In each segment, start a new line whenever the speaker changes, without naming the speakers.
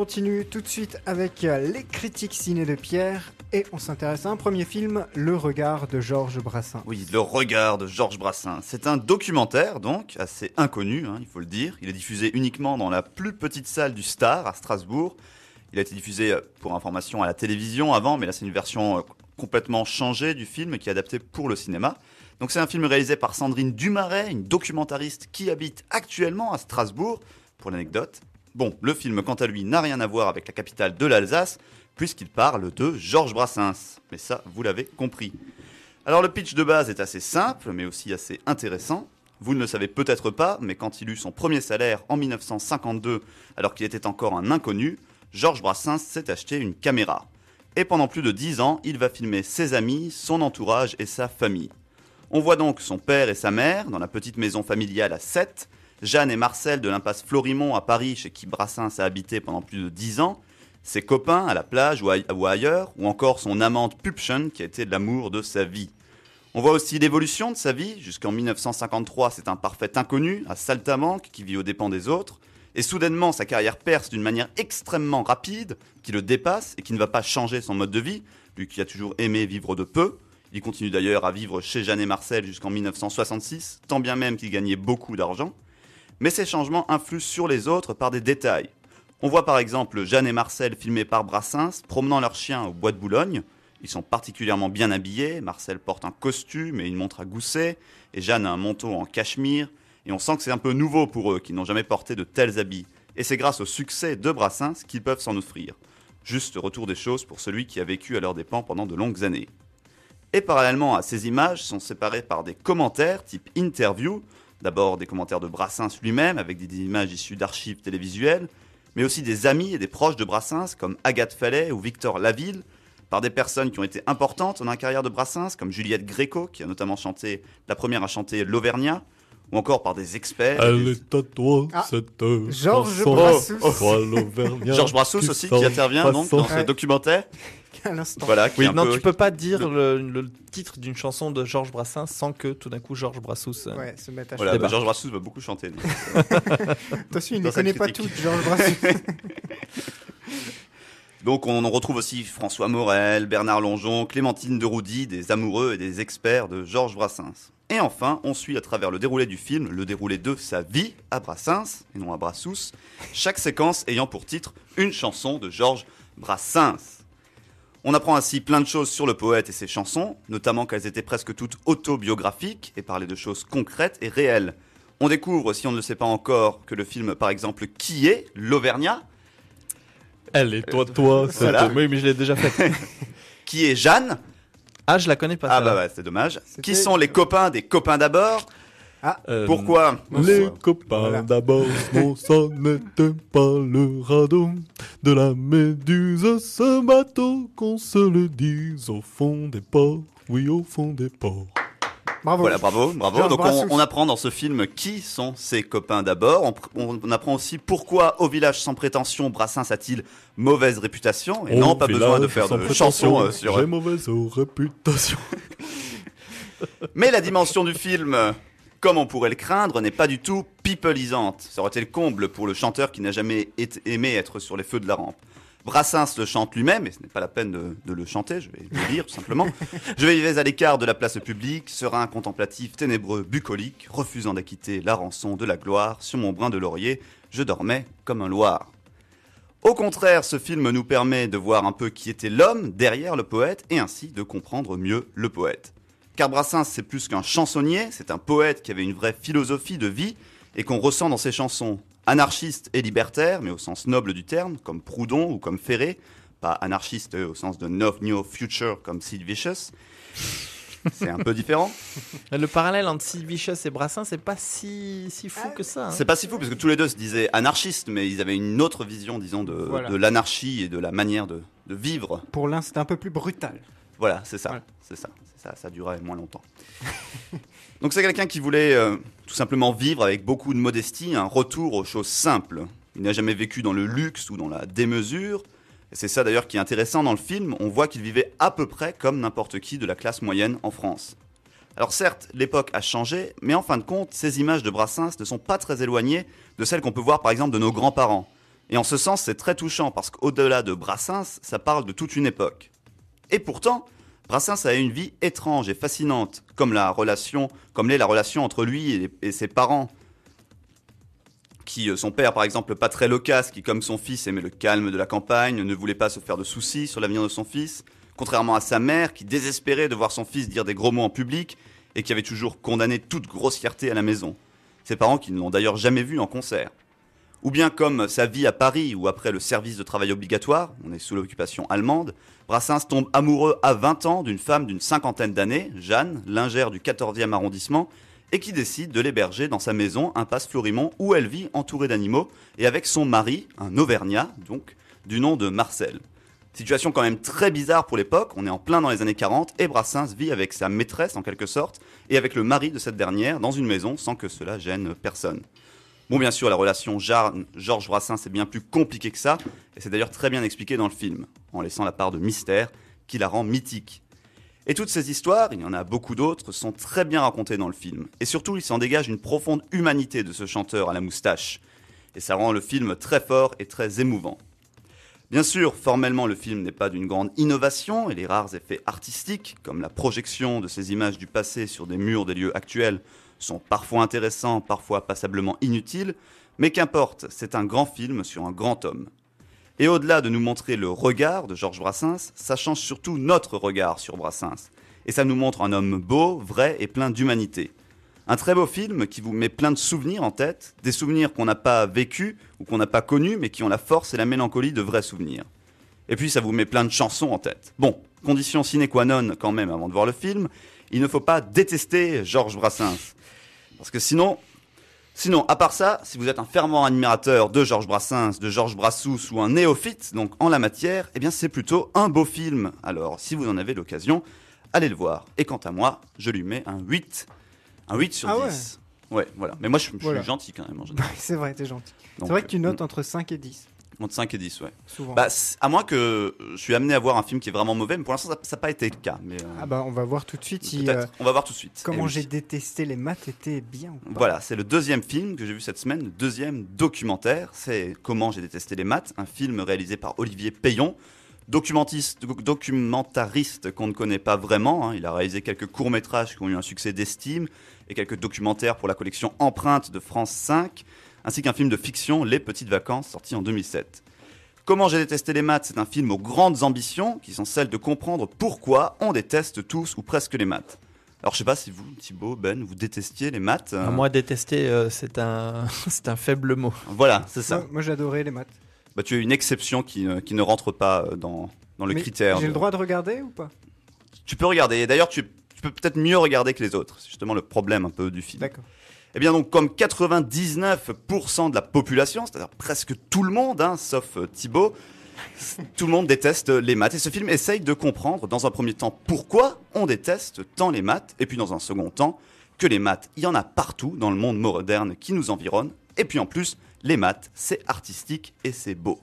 continue tout de suite avec euh, les critiques ciné de Pierre et on s'intéresse à un premier film, Le regard de Georges Brassens. Oui, Le regard de Georges Brassens. C'est un documentaire donc assez inconnu, hein, il faut le dire. Il est diffusé uniquement dans la plus petite salle du Star à Strasbourg. Il a été diffusé euh, pour information à la télévision avant, mais là c'est une version euh, complètement changée du film qui est adaptée pour le cinéma. Donc c'est un film réalisé par Sandrine Dumaret, une documentariste qui habite actuellement à Strasbourg, pour l'anecdote. Bon, le film, quant à lui, n'a rien à voir avec la capitale de l'Alsace, puisqu'il parle de Georges Brassens. Mais ça, vous l'avez compris. Alors le pitch de base est assez simple, mais aussi assez intéressant. Vous ne le savez peut-être pas, mais quand il eut son premier salaire en 1952, alors qu'il était encore un inconnu, Georges Brassens s'est acheté une caméra. Et pendant plus de 10 ans, il va filmer ses amis, son entourage et sa famille. On voit donc son père et sa mère dans la petite maison familiale à 7, Jeanne et Marcel de l'impasse Florimont à Paris, chez qui Brassens a habité pendant plus de dix ans, ses copains à la plage ou, ailleurs, ou encore son amante Pupchen, qui a été l'amour de sa vie. On voit aussi l'évolution de sa vie. Jusqu'en 1953, c'est un parfait inconnu, à Saltamanque, qui vit aux dépens des autres. Et soudainement, sa carrière perce d'une manière extrêmement rapide, qui le dépasse et qui ne va pas changer son mode de vie, lui qui a toujours aimé vivre de peu. Il continue d'ailleurs à vivre chez Jeanne et Marcel jusqu'en 1966, tant bien même qu'il gagnait beaucoup d'argent mais ces changements influent sur les autres par des détails. On voit par exemple Jeanne et Marcel filmés par Brassens promenant leur chien au bois de Boulogne. Ils sont particulièrement bien habillés, Marcel porte un costume et une montre à gousset, et Jeanne a un manteau en cachemire, et on sent que c'est un peu nouveau pour eux, qui n'ont jamais porté de tels habits. Et c'est grâce au succès de Brassens qu'ils peuvent s'en offrir. Juste retour des choses pour celui qui a vécu à leurs dépens pendant de longues années. Et parallèlement à ces images sont séparées par des commentaires type interview, D'abord des commentaires de Brassens lui-même, avec des images issues d'archives télévisuelles, mais aussi des amis et des proches de Brassens, comme Agathe Fallet ou Victor Laville, par des personnes qui ont été importantes dans la carrière de Brassens, comme Juliette Gréco, qui a notamment chanté, la première à chanter L'Auvergnat, ou encore par des experts. Elle est à toi, ah, oh, oh, Georges Brassus Georges aussi, qui intervient donc dans ce documentaire. à Voilà, oui, non, tu peux pas dire le, titre d'une chanson de Georges Brassens sans que tout d'un coup Georges Brassens. Euh, se mette à voilà, bah, Georges Brassens va beaucoup chanter. Attention, il ne connaît pas tout, Georges Brassens. Donc on en retrouve aussi François Morel, Bernard Longeon, Clémentine de des amoureux et des experts de Georges Brassens. Et enfin, on suit à travers le déroulé du film, le déroulé de sa vie à Brassens, et non à Brassous, chaque séquence ayant pour titre une chanson de Georges Brassens. On apprend ainsi plein de choses sur le poète et ses chansons, notamment qu'elles étaient presque toutes autobiographiques et parlaient de choses concrètes et réelles. On découvre, si on ne le sait pas encore, que le film, par exemple, Qui est l'Auvergnat Elle est toi, toi, euh, c'est voilà. Oui, mais je l'ai déjà fait. qui est Jeanne Ah, je la connais pas. Ah, bah, ouais, c'est dommage. Qui sont les copains des copains d'abord ah, euh, pourquoi Les copains d'abord, non, ça n'était pas le radeau de la méduse, ce bateau, qu'on se le dise au fond des ports, oui, au fond des ports. Bravo. Voilà, bravo, bravo. Donc on, apprend dans ce film qui sont ces copains d'abord. On, apprend aussi pourquoi au village sans prétention, Brassens a-t-il mauvaise réputation Et non, pas besoin de faire de chansons euh, sur. Euh. J'ai mauvaise réputation. Mais la dimension du film comme on pourrait le craindre, n'est pas du tout pipelisante. Ça aurait été le comble pour le chanteur qui n'a jamais aimé être sur les feux de la rampe. Brassens le chante lui-même, et ce n'est pas la peine de, le chanter, je vais le dire tout simplement. Je vivais à l'écart de la place publique, serein, contemplatif, ténébreux, bucolique, refusant d'acquitter la rançon de la gloire, sur mon brin de laurier, je dormais comme un loir. Au contraire, ce film nous permet de voir un peu qui était l'homme derrière le poète et ainsi de comprendre mieux le poète car Brassens, c'est plus qu'un chansonnier, c'est un poète qui avait une vraie philosophie de vie et qu'on ressent dans ses chansons. Anarchiste et libertaire, mais au sens noble du terme, comme Proudhon ou comme Ferré, pas anarchiste euh, au sens de No New Future comme Sid Vicious. C'est un peu différent. Le parallèle entre Sid Vicious et Brassens, c'est pas si, fou ah que ça. Hein. C'est pas si fou, parce que tous les deux se disaient anarchistes, mais ils avaient une autre vision, disons, de, l'anarchie et de la manière de, vivre. Pour l'un, c'était un peu plus brutal. Voilà, c'est ça. C'est ça ça, ça durait moins longtemps. Donc c'est quelqu'un qui voulait euh, tout simplement vivre avec beaucoup de modestie, un retour aux choses simples. Il n'a jamais vécu dans le luxe ou dans la démesure. C'est ça d'ailleurs qui est intéressant dans le film, on voit qu'il vivait à peu près comme n'importe qui de la classe moyenne en France. Alors certes, l'époque a changé, mais en fin de compte, ces images de Brassens ne sont pas très éloignées de celles qu'on peut voir par exemple de nos grands-parents. Et en ce sens, c'est très touchant parce qu'au-delà de Brassens, ça parle de toute une époque. Et pourtant, Brassens a une vie étrange et fascinante, comme la relation, comme l'est la relation entre lui et, ses parents. Qui, euh, son père, par exemple, pas très loquace, qui, comme son fils, aimait le calme de la campagne, ne voulait pas se faire de soucis sur l'avenir de son fils, contrairement à sa mère, qui désespérait de voir son fils dire des gros mots en public et qui avait toujours condamné toute grossièreté à la maison. Ses parents qui ne l'ont d'ailleurs jamais vu en concert ou bien comme sa vie à Paris ou après le service de travail obligatoire, on est sous l'occupation allemande, Brassens tombe amoureux à 20 ans d'une femme d'une cinquantaine d'années, Jeanne, lingère du 14e arrondissement, et qui décide de l'héberger dans sa maison, impasse Florimont, où elle vit entourée d'animaux, et avec son mari, un Auvergnat donc, du nom de Marcel. Situation quand même très bizarre pour l'époque, on est en plein dans les années 40 et Brassens vit avec sa maîtresse en quelque sorte et avec le mari de cette dernière dans une maison sans que cela gêne personne. Bon, bien sûr, la relation Georges Brassens c'est bien plus compliqué que ça, et c'est d'ailleurs très bien expliqué dans le film, en laissant la part de mystère qui la rend mythique. Et toutes ces histoires, il y en a beaucoup d'autres, sont très bien racontées dans le film. Et surtout, il s'en dégage une profonde humanité de ce chanteur à la moustache. Et ça rend le film très fort et très émouvant. Bien sûr, formellement, le film n'est pas d'une grande innovation et les rares effets artistiques, comme la projection de ces images du passé sur des murs des lieux actuels, sont parfois intéressants, parfois passablement inutiles, mais qu'importe, c'est un grand film sur un grand homme. Et au-delà de nous montrer le regard de Georges Brassens, ça change surtout notre regard sur Brassens. Et ça nous montre un homme beau, vrai et plein d'humanité. Un très beau film qui vous met plein de souvenirs en tête, des souvenirs qu'on n'a pas vécus ou qu'on n'a pas connus, mais qui ont la force et la mélancolie de vrais souvenirs. Et puis ça vous met plein de chansons en tête. Bon, condition sine qua non quand même avant de voir le film, il ne faut pas détester Georges Brassens. Parce que sinon, sinon, à part ça, si vous êtes un fervent admirateur de Georges Brassens, de Georges Brassous ou un néophyte, donc en la matière, eh bien c'est plutôt un beau film. Alors, si vous en avez l'occasion, allez le voir. Et quant à moi, je lui mets un 8. Un 8 sur ah 10. Ouais. voilà. Mais moi, je, suis gentil quand même c'est vrai, t'es gentil. C'est vrai que tu euh, notes entre 5 et 10. Entre 5 et 10, ouais. Souvent. Bah, à moins que euh, je suis amené à voir un film qui est vraiment mauvais, mais pour l'instant, ça n'a pas été le cas. Mais, euh, Ah bah, on va voir tout de suite. Euh, on va voir tout de suite. Comment j'ai détesté les maths était bien ou pas. Voilà, c'est le deuxième film que j'ai vu cette semaine, le deuxième documentaire. C'est Comment j'ai détesté les maths, un film réalisé par Olivier Payon. Documentiste, documentariste qu'on ne connaît pas vraiment. Hein. Il a réalisé quelques courts-métrages qui ont eu un succès d'estime et quelques documentaires pour la collection Empreinte de France 5 ainsi qu'un film de fiction, Les Petites Vacances, sorti en 2007. Comment j'ai détesté les maths, c'est un film aux grandes ambitions, qui sont celles de comprendre pourquoi on déteste tous ou presque les maths. Alors je sais pas si vous, Thibaut, Ben, vous détestiez les maths. Euh. Ah, moi, détester, euh, c'est un, un faible mot. Voilà, c'est ça. Moi, j'adorais les maths. Bah, tu as une exception qui, ne rentre pas euh, dans, dans le critère. J'ai le droit de regarder ou pas Tu peux regarder. D'ailleurs, tu, tu peux peut-être mieux regarder que les autres. C'est justement le problème un peu du film. D'accord. Eh bien donc comme 99% de la population, c'est-à-dire presque tout le monde, hein, sauf euh, Thibaut, tout le monde déteste les maths. Et ce film essaye de comprendre dans un premier temps pourquoi on déteste tant les maths, et puis dans un second temps que les maths, il y en a partout dans le monde moderne qui nous environne, et puis en plus, les maths, c'est artistique et c'est beau.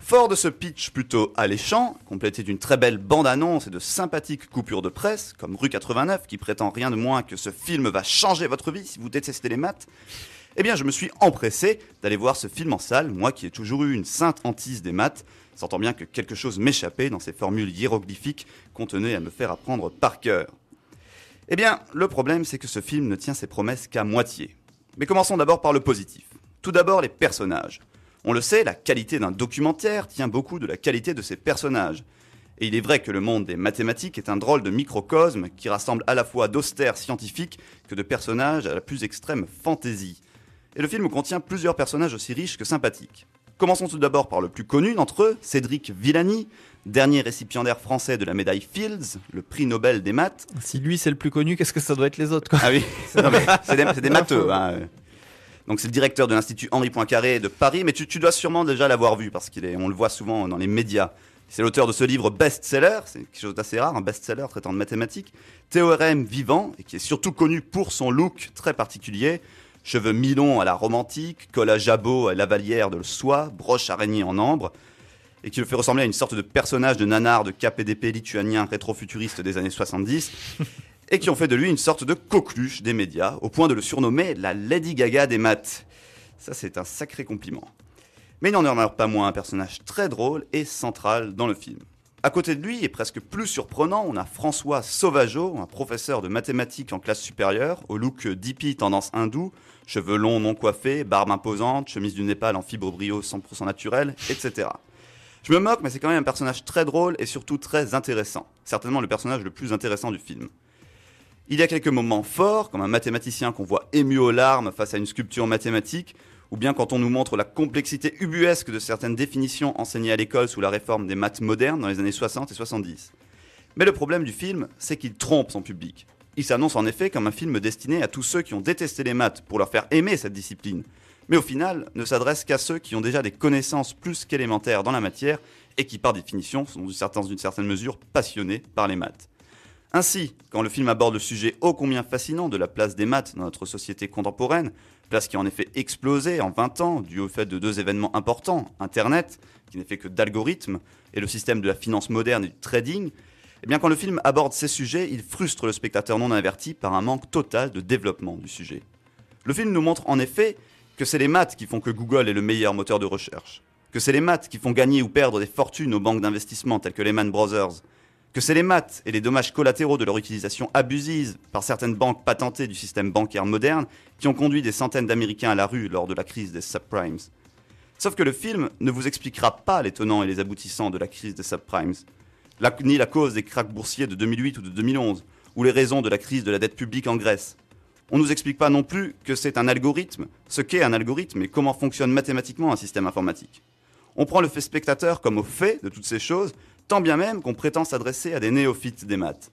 Fort de ce pitch plutôt alléchant, complété d'une très belle bande-annonce et de sympathiques coupures de presse, comme Rue 89 qui prétend rien de moins que ce film va changer votre vie si vous détestez les maths, eh bien je me suis empressé d'aller voir ce film en salle, moi qui ai toujours eu une sainte hantise des maths, sentant bien que quelque chose m'échappait dans ces formules hiéroglyphiques qu'on tenait à me faire apprendre par cœur. Eh bien, le problème c'est que ce film ne tient ses promesses qu'à moitié. Mais commençons d'abord par le positif. Tout d'abord les personnages. On le sait, la qualité d'un documentaire tient beaucoup de la qualité de ses personnages. Et il est vrai que le monde des mathématiques est un drôle de microcosme qui rassemble à la fois d'austères scientifiques que de personnages à la plus extrême fantaisie. Et le film contient plusieurs personnages aussi riches que sympathiques. Commençons tout d'abord par le plus connu d'entre eux, Cédric Villani, dernier récipiendaire français de la médaille Fields, le prix Nobel des maths. Si lui c'est le plus connu, qu'est-ce que ça doit être les autres Ah oui, c'est des, matheux. Donc c'est le directeur de l'Institut Henri Poincaré de Paris, mais tu, dois sûrement déjà l'avoir vu parce qu'il est, on le voit souvent dans les médias. C'est l'auteur de ce livre best-seller, c'est quelque chose d'assez rare, un best-seller traitant de mathématiques, Théorème vivant, et qui est surtout connu pour son look très particulier, cheveux mi-longs à la romantique, col à jabot à lavalière de soie, broche araignée en ambre, et qui le fait ressembler à une sorte de personnage de nanar de KPDP lituanien rétrofuturiste des années 70 et qui ont fait de lui une sorte de coqueluche des médias, au point de le surnommer la Lady Gaga des maths. Ça, c'est un sacré compliment. Mais il n'en demeure pas moins un personnage très drôle et central dans le film. À côté de lui, et presque plus surprenant, on a François Sauvageau, un professeur de mathématiques en classe supérieure, au look d'hippie tendance hindoue, cheveux longs non coiffés, barbe imposante, chemise du Népal en fibre brio 100% naturelle, etc. Je me moque, mais c'est quand même un personnage très drôle et surtout très intéressant. Certainement le personnage le plus intéressant du film. Il y a quelques moments forts, comme un mathématicien qu'on voit ému aux larmes face à une sculpture mathématique, ou bien quand on nous montre la complexité ubuesque de certaines définitions enseignées à l'école sous la réforme des maths modernes dans les années 60 et 70. Mais le problème du film, c'est qu'il trompe son public. Il s'annonce en effet comme un film destiné à tous ceux qui ont détesté les maths pour leur faire aimer cette discipline, mais au final ne s'adresse qu'à ceux qui ont déjà des connaissances plus qu'élémentaires dans la matière et qui par définition sont d'une certaine mesure passionnés par les maths. Ainsi, quand le film aborde le sujet ô combien fascinant de la place des maths dans notre société contemporaine, place qui a en effet explosé en 20 ans dû au fait de deux événements importants, Internet, qui n'est fait que d'algorithmes, et le système de la finance moderne et du trading, eh bien quand le film aborde ces sujets, il frustre le spectateur non averti par un manque total de développement du sujet. Le film nous montre en effet que c'est les maths qui font que Google est le meilleur moteur de recherche, que c'est les maths qui font gagner ou perdre des fortunes aux banques d'investissement telles que Lehman Brothers, que c'est les maths et les dommages collatéraux de leur utilisation abusive par certaines banques patentées du système bancaire moderne qui ont conduit des centaines d'Américains à la rue lors de la crise des subprimes. Sauf que le film ne vous expliquera pas les tenants et les aboutissants de la crise des subprimes, ni la cause des cracks boursiers de 2008 ou de 2011, ou les raisons de la crise de la dette publique en Grèce. On ne nous explique pas non plus que c'est un algorithme, ce qu'est un algorithme et comment fonctionne mathématiquement un système informatique. On prend le fait spectateur comme au fait de toutes ces choses tant bien même qu'on prétend s'adresser à des néophytes des maths.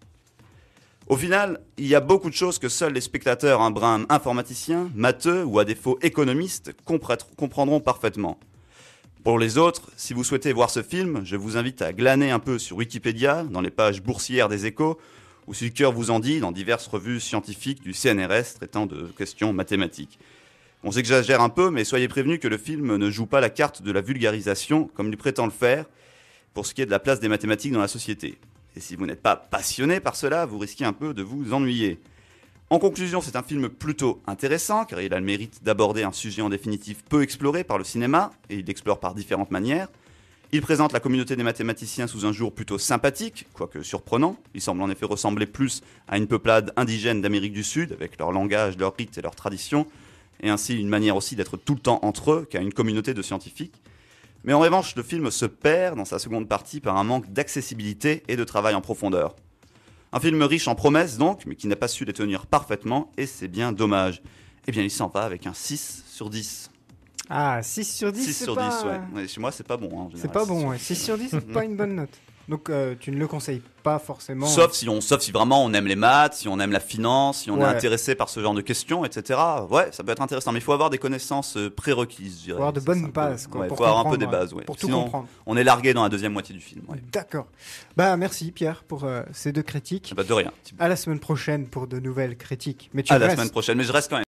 Au final, il y a beaucoup de choses que seuls les spectateurs un brin informaticien, matheux ou à défaut économistes comprendront parfaitement. Pour les autres, si vous souhaitez voir ce film, je vous invite à glaner un peu sur Wikipédia, dans les pages boursières des échos, ou si le cœur vous en dit, dans diverses revues scientifiques du CNRS traitant de questions mathématiques. On s'exagère un peu, mais soyez prévenus que le film ne joue pas la carte de la vulgarisation comme il prétend le faire, pour ce qui est de la place des mathématiques dans la société. Et si vous n'êtes pas passionné par cela, vous risquez un peu de vous ennuyer. En conclusion, c'est un film plutôt intéressant, car il a le mérite d'aborder un sujet en définitive peu exploré par le cinéma, et il l'explore par différentes manières. Il présente la communauté des mathématiciens sous un jour plutôt sympathique, quoique surprenant. Il semble en effet ressembler plus à une peuplade indigène d'Amérique du Sud, avec leur langage, leurs rites et leurs traditions, et ainsi une manière aussi d'être tout le temps entre eux qu'à une communauté de scientifiques. Mais en revanche, le film se perd dans sa seconde partie par un manque d'accessibilité et de travail en profondeur. Un film riche en promesses donc, mais qui n'a pas su les tenir parfaitement, et c'est bien dommage. Eh bien, il s'en va avec un 6 sur 10. Ah, 6 sur 10 6 sur pas... 10, ouais. Chez moi, c'est pas bon. Hein, c'est pas bon, 6 sur 10, c'est pas une bonne note. Donc euh, tu ne le conseilles pas forcément. Sauf hein. si on, sauf si vraiment on aime les maths, si on aime la finance, si on est intéressé par ce genre de questions, etc. Ouais, ça peut être intéressant, mais il faut avoir des connaissances euh, prérequises. Il faut avoir de bonnes bases. Il faut avoir un peu des bases. oui. Pour tout Sinon, comprendre. On est largué dans la deuxième moitié du film. D'accord. Bah merci Pierre pour euh, ces deux critiques. Ah bah, de rien. À la semaine prochaine pour de nouvelles critiques. Mais tu à la semaine prochaine, mais je reste quand même.